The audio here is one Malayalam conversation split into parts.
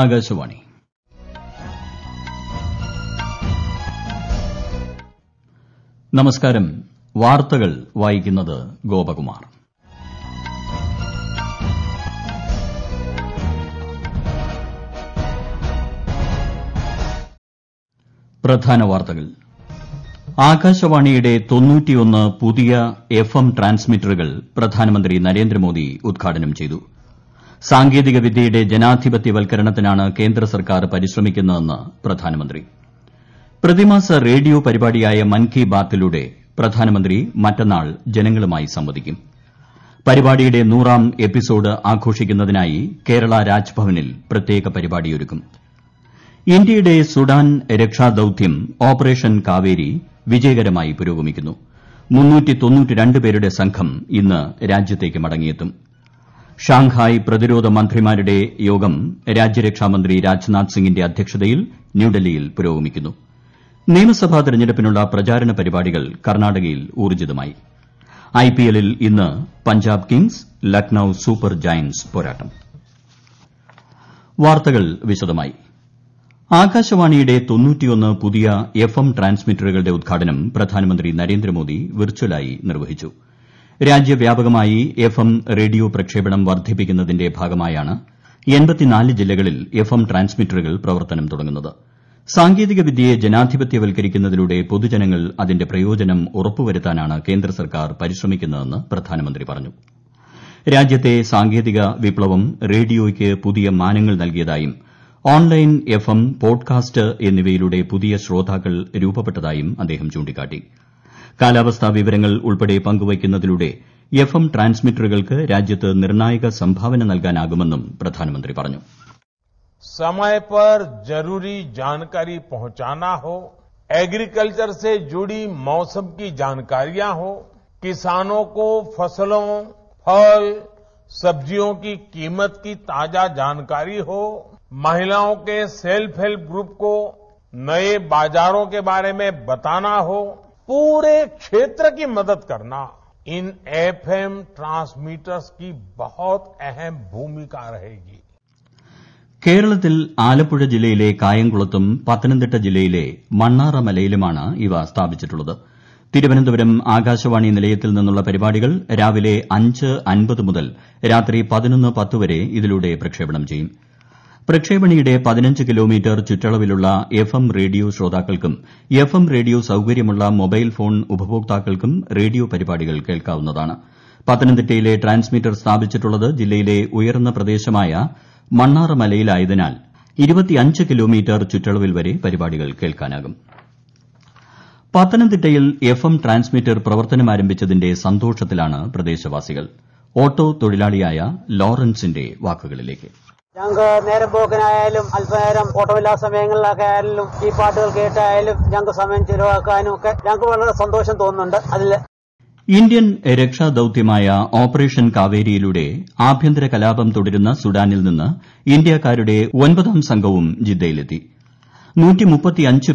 ആകാശവാണി നമസ്കാരം വാർത്തകൾ വായിക്കുന്നത് ഗോപകുമാർ പ്രധാന വാർത്തകൾ ആകാശവാണിയുടെ പുതിയ എഫ് എം ട്രാൻസ്മിറ്ററുകൾ പ്രധാനമന്ത്രി നരേന്ദ്രമോദി ഉദ്ഘാടനം ചെയ്തു സാങ്കേതിക വിദ്യയുടെ ജനാധിപത്യവൽക്കരണത്തിനാണ് കേന്ദ്ര സർക്കാർ പരിശ്രമിക്കുന്നതെന്ന് പ്രധാനമന്ത്രി പ്രതിമാസ റേഡിയോ പരിപാടിയായ മൻ കി ബാത്തിലൂടെ പ്രധാനമന്ത്രി മറ്റന്നാൾ ജനങ്ങളുമായി സംവദിക്കും പരിപാടിയുടെ നൂറാം എപ്പിസോഡ് ആഘോഷിക്കുന്നതിനായി കേരള രാജ്ഭവനിൽ പ്രത്യേക പരിപാടിയൊരുക്കും ഇന്ത്യയുടെ സുഡാൻ രക്ഷാദൌത്യം ഓപ്പറേഷൻ കാവേരി വിജയകരമായി പുരോഗമിക്കുന്നു പേരുടെ സംഘം ഇന്ന് രാജ്യത്തേക്ക് മടങ്ങിയെത്തും ഷാങ്ഹായ് പ്രതിരോധ മന്ത്രിമാരുടെ യോഗം രാജ്യരക്ഷാമന്ത്രി രാജ്നാഥ് സിംഗിന്റെ അധ്യക്ഷതയിൽ ന്യൂഡൽഹിയിൽ പുരോഗമിക്കുന്നു നിയമസഭാ തെരഞ്ഞെടുപ്പിനുള്ള പ്രചാരണ പരിപാടികൾ കർണാടകയിൽ ഊർജ്ജിതമായി ഐപിഎല്ലിൽ ഇന്ന് Punjab Kings Lucknow Super Giants പോരാട്ടം വാർത്തകൾ വിശദമായി ആകാശവാണിയുടെ പുതിയ എഫ് എം ട്രാൻസ്മിറ്ററുകളുടെ ഉദ്ഘാടനം പ്രധാനമന്ത്രി നരേന്ദ്രമോദി വിർച്വലായി നിർവഹിച്ചു രാജ്യവ്യാപകമായി എഫ് എം റേഡിയോ പ്രക്ഷേപണം വർദ്ധിപ്പിക്കുന്നതിന്റെ ഭാഗമായാണ് ജില്ലകളിൽ എഫ് എം ട്രാൻസ്മിറ്ററുകൾ പ്രവർത്തനം തുടങ്ങുന്നത് സാങ്കേതികവിദ്യയെ ജനാധിപത്യവൽക്കരിക്കുന്നതിലൂടെ പൊതുജനങ്ങൾ അതിന്റെ പ്രയോജനം ഉറപ്പുവരുത്താനാണ് കേന്ദ്ര സർക്കാർ പരിശ്രമിക്കുന്നതെന്ന് പ്രധാനമന്ത്രി പറഞ്ഞു രാജ്യത്തെ സാങ്കേതിക വിപ്ലവം റേഡിയോയ്ക്ക് പുതിയ മാനങ്ങൾ നൽകിയതായും ഓൺലൈൻ എഫ് എം പോഡ്കാസ്റ്റ് എന്നിവയിലൂടെ പുതിയ ശ്രോതാക്കൾ രൂപപ്പെട്ടതായും അദ്ദേഹം ചൂണ്ടിക്കാട്ടി കാലാവസ്ഥാ വിവരങ്ങൾ ഉൾപ്പെടെ പങ്കുവയ്ക്കുന്നതിലൂടെ എഫ് എം ട്രാൻസ്മിറ്ററുകൾക്ക് രാജ്യത്ത് നിർണ്ണായക സംഭാവന നൽകാനാകുമെന്നും പ്രധാനമന്ത്രി പറഞ്ഞു समय पर जरूरी जानकारी पहुंचाना हो एग्रीकल्चर से जुड़ी मौसम की जानकारियां हो किसानों को फसलों फल सब्जियों की कीमत की ताजा जानकारी हो महिलाओं के सेल्फ हेल्प ग्रुप को नए बाजारों के बारे में बताना हो पूरे क्षेत्र की मदद करना इन एफएम ट्रांसमीटर्स की बहुत अहम भूमिका रहेगी കേരളത്തിൽ ആലപ്പുഴ ജില്ലയിലെ കായംകുളത്തും പത്തനംതിട്ട ജില്ലയിലെ മണ്ണാറമലയിലുമാണ് ഇവ സ്ഥാപിച്ചിട്ടുള്ളത് തിരുവനന്തപുരം ആകാശവാണി നിലയത്തിൽ നിന്നുള്ള പരിപാടികൾ രാവിലെ അഞ്ച് അൻപത് മുതൽ രാത്രി പതിനൊന്ന് പത്ത് വരെ ഇതിലൂടെ പ്രക്ഷേപണം ചെയ്യും പ്രക്ഷേപണിയുടെ പതിനഞ്ച് കിലോമീറ്റർ ചുറ്റളവിലുള്ള എഫ് എം റേഡിയോ ശ്രോതാക്കൾക്കും എഫ് എം റേഡിയോ സൌകര്യമുള്ള മൊബൈൽ ഫോൺ ഉപഭോക്താക്കൾക്കും റേഡിയോ പരിപാടികൾ കേൾക്കാവുന്നതാണ് പത്തനംതിട്ടയിലെ ട്രാൻസ്മിറ്റർ സ്ഥാപിച്ചിട്ടുള്ളത് ജില്ലയിലെ ഉയർന്ന പ്രദേശമായ മണ്ണാറമലയിലായതിനാൽ കിലോമീറ്റർ ചുറ്റളവിൽ വരെ പരിപാടികൾ കേൾക്കാനാകും പത്തനംതിട്ടയിൽ എഫ് എം ട്രാൻസ്മിറ്റർ പ്രവർത്തനമാരംഭിച്ചതിന്റെ സന്തോഷത്തിലാണ് പ്രദേശവാസികൾ ഓട്ടോ തൊഴിലാളിയായ ലോറൻസിന്റെ വാക്കുകളിലേക്ക് ഞങ്ങൾക്ക് നേരം പോക്കിനായാലും അല്പനേരം ഓട്ടമില്ലാത്ത സമയങ്ങളിലൊക്കെ ആയാലും ഈ പാട്ടുകൾ കേട്ടായാലും ഞങ്ങൾക്ക് സമയം ചിലവാക്കാനും ഒക്കെ ഞങ്ങൾക്ക് വളരെ സന്തോഷം തോന്നുന്നുണ്ട് അതിൽ ഇന്ത്യൻ രക്ഷാദൌത്യമായ ഓപ്പറേഷൻ കാവേരിയിലൂടെ ആഭ്യന്തര കലാപം തുടരുന്ന സുഡാനിൽ നിന്ന് ഇന്ത്യക്കാരുടെ ഒൻപതാം സംഘവും ജിദ്ദയിലെത്തി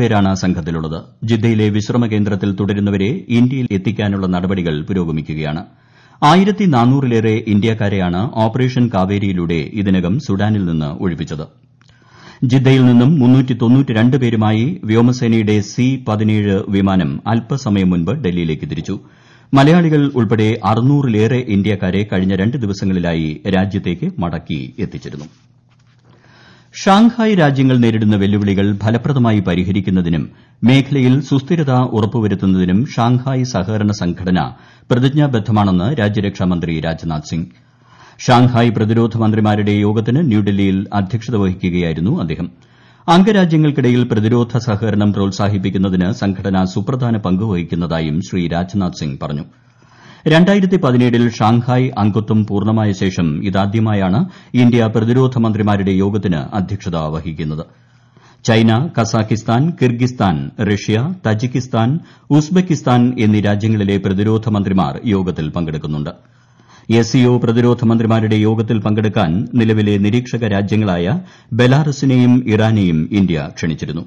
പേരാണ് സംഘത്തിലുള്ളത് ജിദ്ദയിലെ വിശ്രമ കേന്ദ്രത്തിൽ തുടരുന്നവരെ ഇന്ത്യയിൽ എത്തിക്കാനുള്ള നടപടികൾ പുരോഗമിക്കുകയാണ് ആയിരത്തി നാനൂറിലേറെ ഇന്ത്യക്കാരെയാണ് ഓപ്പറേഷൻ കാവേരിയിലൂടെ ഇതിനകം സുഡാനിൽ നിന്ന് ഒഴിപ്പിച്ചത് ജിദ്ദയിൽ നിന്നും പേരുമായി വ്യോമസേനയുടെ സി വിമാനം അല്പസമയം മുൻപ് ഡൽഹിയിലേക്ക് തിരിച്ചു മലയാളികൾ ഉൾപ്പെടെ അറുന്നൂറിലേറെ ഇന്ത്യക്കാരെ കഴിഞ്ഞ രണ്ട് ദിവസങ്ങളിലായി രാജ്യത്തേക്ക് മടക്കി എത്തിച്ചിരുന്നു ഷാങ്ഹായ് രാജ്യങ്ങൾ നേരിടുന്ന വെല്ലുവിളികൾ ഫലപ്രദമായി പരിഹരിക്കുന്നതിനും മേഖലയിൽ സുസ്ഥിരത ഉറപ്പുവരുത്തുന്നതിനും ഷാങ്ഹായ് സഹകരണ സംഘടന പ്രതിജ്ഞാബദ്ധമാണെന്ന് രാജ്യരക്ഷാമന്ത്രി രാജ്നാഥ് സിംഗ് ഷാങ്ഹായ് പ്രതിരോധ മന്ത്രിമാരുടെ യോഗത്തിന് ന്യൂഡൽഹിയിൽ അധ്യക്ഷത വഹിക്കുകയായിരുന്നു അദ്ദേഹം അംഗരാജ്യങ്ങൾക്കിടയിൽ പ്രതിരോധ സഹകരണം പ്രോത്സാഹിപ്പിക്കുന്നതിന് സംഘടന സുപ്രധാന പങ്ക് വഹിക്കുന്നതായും ശ്രീ രാജ്നാഥ് സിംഗ് പറഞ്ഞു ഷാങ്ഹായ് അംഗത്വം പൂർണമായ ശേഷം ഇതാദ്യമായാണ് ഇന്ത്യ പ്രതിരോധ മന്ത്രിമാരുടെ യോഗത്തിന് അധ്യക്ഷത വഹിക്കുന്നത് China Kazakhstan Kyrgyzstan Russia Tajikistan Uzbekistan എന്നീ രാജ്യങ്ങളിലെ പ്രതിരോധ മന്ത്രിമാർ യോഗത്തിൽ പങ്കെടുക്കുന്നുണ്ട് എസ് സി ഒ പ്രതിരോധ മന്ത്രിമാരുടെ യോഗത്തിൽ പങ്കെടുക്കാൻ നിലവിലെ നിരീക്ഷക രാജ്യങ്ങളായ ബെലാറസിനെയും ഇറാനെയും ഇന്ത്യ ക്ഷണിച്ചിരുന്നു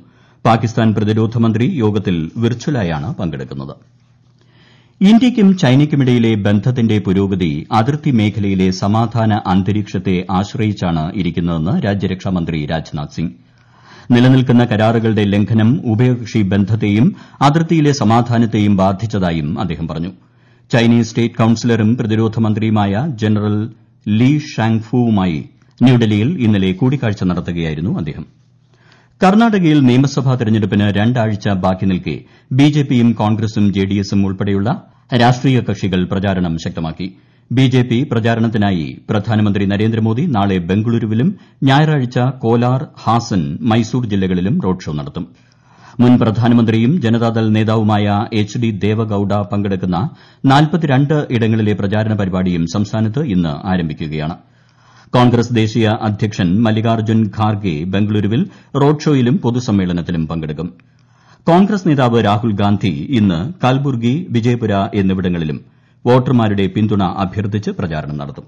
പാകിസ്ഥാൻ പ്രതിരോധ മന്ത്രി യോഗത്തിൽ വിർച്ചലായാണ് പങ്കെടുക്കു്ന്നത് ഇന്ത്യയ്ക്കും ചൈനയ്ക്കുമിടയിലെ ബന്ധത്തിന്റെ പുരോഗതി അതിർത്തി മേഖലയിലെ സമാധാന അന്തരീക്ഷത്തെ ആശ്രയിച്ചാണ് ഇരിക്കുന്നതെന്ന് രാജ്യരക്ഷാമന്ത്രി രാജ്നാഥ് സിംഗ് നിലനിൽക്കുന്ന കരാറുകളുടെ ലംഘനം ഉഭയകക്ഷി ബന്ധത്തെയും അതിർത്തിയിലെ സമാധാനത്തെയും ബാധിച്ചതായും അദ്ദേഹം പറഞ്ഞു ചൈനീസ് സ്റ്റേറ്റ് കൌൺസിലറും പ്രതിരോധ മന്ത്രിയുമായ ജനറൽ ലീ ഷാങ്ഫുവുമായി ന്യൂഡൽഹിയിൽ ഇന്നലെ കൂടിക്കാഴ്ച നടത്തുകയായിരുന്നു അദ്ദേഹം കർണാടകയിൽ നിയമസഭാ തെരഞ്ഞെടുപ്പിന് രണ്ടാഴ്ച ബാക്കി നിൽക്കെ ബിജെപിയും കോൺഗ്രസും ജെഡിഎസും ഉൾപ്പെടെയുള്ള രാഷ്ട്രീയ കക്ഷികൾ പ്രചാരണം ശക്തമാക്കി ബിജെപി പ്രചാരണത്തിനായി പ്രധാനമന്ത്രി നരേന്ദ്രമോദി നാളെ ബംഗളൂരുവിലും ഞായറാഴ്ച കോലാർ ഹാസൻ മൈസൂർ ജില്ലകളിലും റോഡ് ഷോ നടത്തും മുൻ പ്രധാനമന്ത്രിയും ജനതാദൾ നേതാവുമായ എച്ച് ഡി ദേവഗൌഡ പങ്കെടുക്കുന്ന ഇടങ്ങളിലെ പ്രചാരണ പരിപാടിയും സംസ്ഥാനത്ത് ഇന്ന് ആരംഭിക്കുകയാണ്ട് കോൺഗ്രസ് ദേശീയ അധ്യക്ഷൻ മല്ലികാർജ്ജുൻ ഖാർഗെ ബംഗളൂരുവിൽ റോഡ് ഷോയിലും പൊതുസമ്മേളനത്തിലും പങ്കെടുക്കും കോൺഗ്രസ് നേതാവ് രാഹുൽ ഗാന്ധി ഇന്ന് കൽബുർഗി വിജയപുര എന്നിവിടങ്ങളിലും വോട്ടർമാരുടെ പിന്തുണ അഭ്യർത്ഥിച്ച് പ്രചാരണം നടത്തും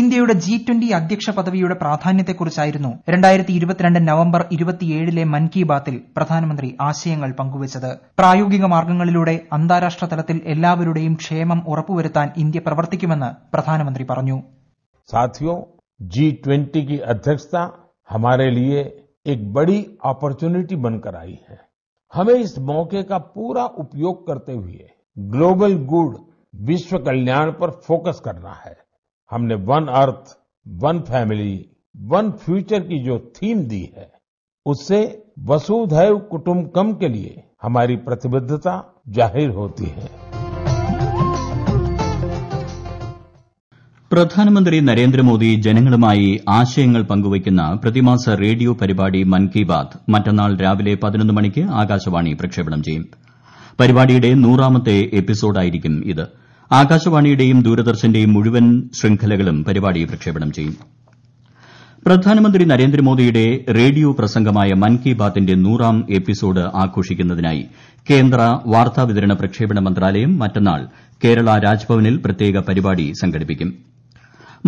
ഇന്ത്യയുടെ ജി ട്വന്റി അധ്യക്ഷ പദവിയുടെ പ്രാധാന്യത്തെക്കുറിച്ചായിരുന്നു നവംബർ ഇരുപത്തിയേഴിലെ മൻ കി ബാത്തിൽ പ്രധാനമന്ത്രി ആശയങ്ങൾ പങ്കുവച്ചത് പ്രായോഗിക മാർഗ്ഗങ്ങളിലൂടെ അന്താരാഷ്ട്ര തലത്തിൽ എല്ലാവരുടെയും ക്ഷേമം ഉറപ്പുവരുത്താൻ ഇന്ത്യ പ്രവർത്തിക്കുമെന്ന് പ്രധാനമന്ത്രി പറഞ്ഞു साथियो जी ट्वेंटी അധ്യക്ഷത अध्यक्षता हमारे लिए एक बड़ी अपॉर्चुनिटी बनकर आई है हमें इस मौके का पूरा उपयोग करते हुए ग्लोबल गुड विश्व कल्याण पर फोकस करना है हमने one earth one family one future की जो थीम दी है उससे वसुधैव कुटुम्बकम के लिए हमारी प्रतिबद्धता जाहिर होती है പ്രധാനമന്ത്രി നരേന്ദ്രമോദി ജനങ്ങളുമായി ആശയങ്ങൾ പങ്കുവയ്ക്കുന്ന പ്രതിമാസ റേഡിയോ പരിപാടി മൻ കി ബാത് മറ്റന്നാൾ രാവിലെ പതിനൊന്ന് മണിക്ക് ആകാശവാണി പ്രക്ഷേപണം ചെയ്യും പരിപാടിയുടെ നൂറാമത്തെ എപ്പിസോഡായിരിക്കും ഇത് ആകാശവാണിയുടെയും ദൂരദർശന്റെയും മുഴുവൻ ശൃംഖലകളും പരിപാടി പ്രക്ഷേപണം ചെയ്യും പ്രധാനമന്ത്രി നരേന്ദ്രമോദിയുടെ റേഡിയോ പ്രസംഗമായ മൻ കി ബാത്തിന്റെ നൂറാം എപ്പിസോഡ് ആഘോഷിക്കുന്നതിനായി കേന്ദ്ര വാർത്താവിതരണ പ്രക്ഷേപണ മന്ത്രാലയം മറ്റന്നാൾ കേരള രാജ്ഭവനിൽ പ്രത്യേക പരിപാടി സംഘടിപ്പിക്കും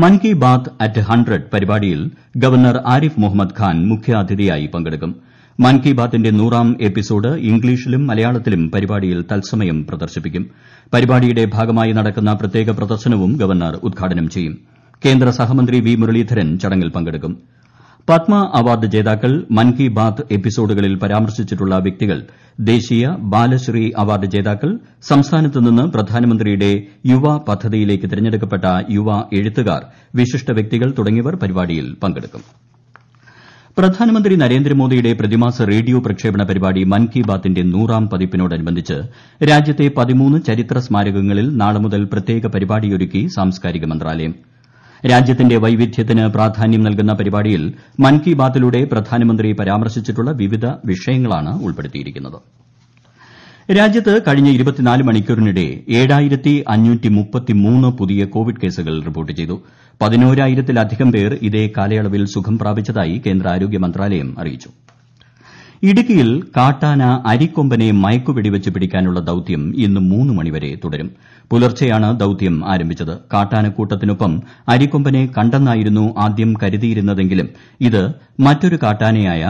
മൻ കി ബാത് അറ്റ് ഹൺഡ്രഡ് പരിപാടിയിൽ ഗവർണർ ആരിഫ് മുഹമ്മദ് ഖാൻ മുഖ്യാതിഥിയായി പങ്കെടുക്കും മൻ കി ബാത്തിന്റെ നൂറാം എപ്പിസോഡ് ഇംഗ്ലീഷിലും മലയാളത്തിലും പരിപാടിയിൽ തത്സമയം പ്രദർശിപ്പിക്കും പരിപാടിയുടെ ഭാഗമായി നടക്കുന്ന പ്രത്യേക പ്രദർശനവും ഗവർണർ ഉദ്ഘാടനം ചെയ്യും കേന്ദ്ര സഹമന്ത്രി വി മുരളീധരൻ ചടങ്ങിൽ പങ്കെടുക്കും പത്മ അവാർഡ് ജേതാക്കൾ മൻ കി ബാത്ത് എപ്പിസോഡുകളിൽ പരാമർശിച്ചിട്ടുള്ള വ്യക്തികൾ ദേശീയ ബാലശ്രീ അവാർഡ് ജേതാക്കൾ സംസ്ഥാനത്ത് നിന്ന് പ്രധാനമന്ത്രിയുടെ യുവ പദ്ധതിയിലേക്ക് തെരഞ്ഞെടുക്കപ്പെട്ട യുവ എഴുത്തുകാർ വിശിഷ്ട വ്യക്തികൾ തുടങ്ങിയവർ പരിപാടിയിൽ പങ്കെടുക്കും പ്രധാനമന്ത്രി നരേന്ദ്രമോദിയുടെ പ്രതിമാസ റേഡിയോ പ്രക്ഷേപണ പരിപാടി മൻ കി ബാത്തിന്റെ നൂറാം പതിപ്പിനോടനുബന്ധിച്ച് രാജ്യത്തെ പതിമൂന്ന് ചരിത്ര സ്മാരകങ്ങളിൽ നാളെ മുതൽ പ്രത്യേക പരിപാടിയൊരുക്കി സാംസ്കാരിക മന്ത്രാലയം രാജ്യത്തിന്റെ വൈവിധ്യത്തിന് പ്രാധാന്യം നൽകുന്ന പരിപാടിയിൽ മൻ കി ബാത്തിലൂടെ പ്രധാനമന്ത്രി പരാമർശിച്ചിട്ടുള്ള വിവിധ വിഷയങ്ങളാണ് ഉൾപ്പെടുത്തിയിരിക്കുന്നത് രാജ്യത്ത് കഴിഞ്ഞ മണിക്കൂറിനിടെ പുതിയ കോവിഡ് കേസുകൾ റിപ്പോർട്ട് ചെയ്തു പതിനോരായിരത്തിലധികം പേർ ഇതേ കാലയളവിൽ സുഖം പ്രാപിച്ചതായി കേന്ദ്ര ആരോഗ്യ മന്ത്രാലയം അറിയിച്ചു ഇടുക്കി ഇടുക്കിയിൽ കാട്ടാന അരിക്കൊമ്പനെ മയക്കുവെടിവെച്ച് പിടിക്കാനുള്ള ദൌത്യം ഇന്ന് മൂന്ന് മണിവരെ തുടരും പുലർച്ചെയാണ് ദൌത്യം ആരംഭിച്ചത് കാട്ടാനക്കൂട്ടത്തിനൊപ്പം അരിക്കൊമ്പനെ കണ്ടെന്നായിരുന്നു ആദ്യം കരുതിയിരുന്നതെങ്കിലും ഇത് മറ്റൊരു കാട്ടാനയായ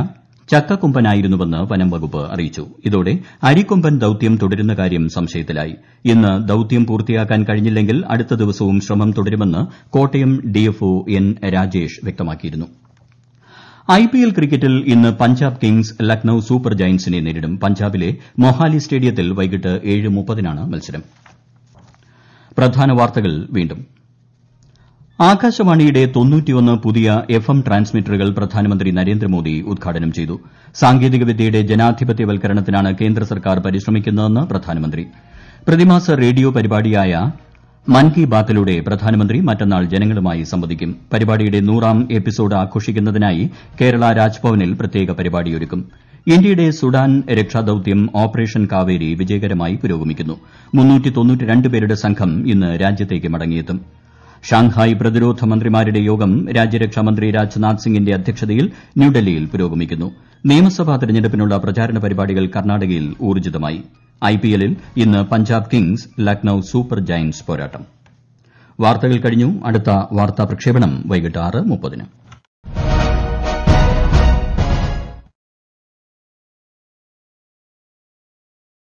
ചക്കക്കൊമ്പനായിരുന്നുവെന്ന് വകുപ്പ് അറിയിച്ചു ഇതോടെ അരിക്കൊമ്പൻ ദൌത്യം തുടരുന്ന കാര്യം സംശയത്തിലായി ഇന്ന് ദൌത്യം പൂർത്തിയാക്കാൻ കഴിഞ്ഞില്ലെങ്കിൽ അടുത്ത ദിവസവും ശ്രമം തുടരുമെന്ന് കോട്ടയം ഡിഎഫ്ഒ എൻ രാജേഷ് വ്യക്തമാക്കിയിരുന്നു ഐപിഎൽ ക്രിക്കറ്റിൽ ഇന്ന് പഞ്ചാബ് കിംഗ്സ് ലക്നൌ സൂപ്പർ ജയന്റ്സിനെ നേരിടും പഞ്ചാബിലെ മൊഹാലി സ്റ്റേഡിയത്തിൽ വൈകിട്ട് ഏഴ് പ്രധാന വാർത്തകൾ വീണ്ടും ആകാശവാണിയുടെ പുതിയ എഫ് എം ട്രാൻസ്മിറ്ററുകൾ പ്രധാനമന്ത്രി നരേന്ദ്രമോദി ഉദ്ഘാടനം ചെയ്തു സാങ്കേതികവിദ്യയുടെ ജനാധിപത്യവൽക്കരണത്തിനാണ് കേന്ദ്ര സർക്കാർ പരിശ്രമിക്കുന്നതെന്ന് പ്രധാനമന്ത്രി പ്രതിമാസ റേഡിയോ പരിപാടിയായ മൻ കി ബാത്തിലൂടെ പ്രധാനമന്ത്രി മറ്റന്നാൾ ജനങ്ങളുമായി സംവദിക്കും പരിപാടിയുടെ നൂറാം എപ്പിസോഡ് ആഘോഷിക്കുന്നതിനായി കേരള രാജ്ഭവനിൽ പ്രത്യേക പരിപാടിയൊരുക്കും ഇന്ത്യയുടെ സുഡാൻ രക്ഷാദൌത്യം ഓപ്പറേഷൻ കാവേരി വിജയകരമായി പുരോഗമിക്കുന്നു പേരുടെ സംഘം ഇന്ന് രാജ്യത്തേക്ക് മടങ്ങിയെത്തും ഷാങ്ഹായ് പ്രതിരോധ മന്ത്രിമാരുടെ യോഗം രാജ്യരക്ഷാ മന്ത്രി രാജ്നാഥ് സിംഗിന്റെ അധ്യക്ഷതയിൽ ന്യൂഡൽഹിയിൽ പുരോഗമിക്കുന്നു നിയമസഭാ തെരഞ്ഞെടുപ്പിനുള്ള പ്രചാരണ പരിപാടികൾ കർണാടകയിൽ ഊർജ്ജിതമായി ഐപിഎല്ലിൽ ഇന്ന് Punjab Kings Lucknow Super Giants പോരാട്ടം